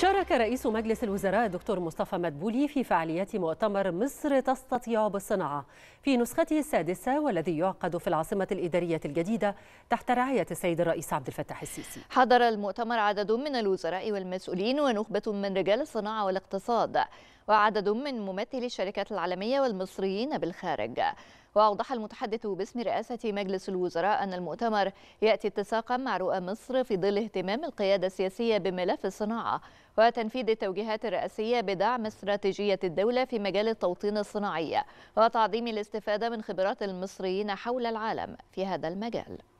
شارك رئيس مجلس الوزراء الدكتور مصطفى مدبولي في فعاليات مؤتمر مصر تستطيع بالصناعة في نسخته السادسة والذي يعقد في العاصمة الإدارية الجديدة تحت رعاية السيد الرئيس عبد الفتاح السيسي حضر المؤتمر عدد من الوزراء والمسؤولين ونخبة من رجال الصناعة والاقتصاد وعدد من ممثلي الشركات العالمية والمصريين بالخارج وأوضح المتحدث باسم رئاسة مجلس الوزراء أن المؤتمر يأتي اتساقا مع رؤى مصر في ظل اهتمام القيادة السياسية بملف الصناعة وتنفيذ التوجيهات الرئاسية بدعم استراتيجية الدولة في مجال التوطين الصناعي وتعظيم الاستفادة من خبرات المصريين حول العالم في هذا المجال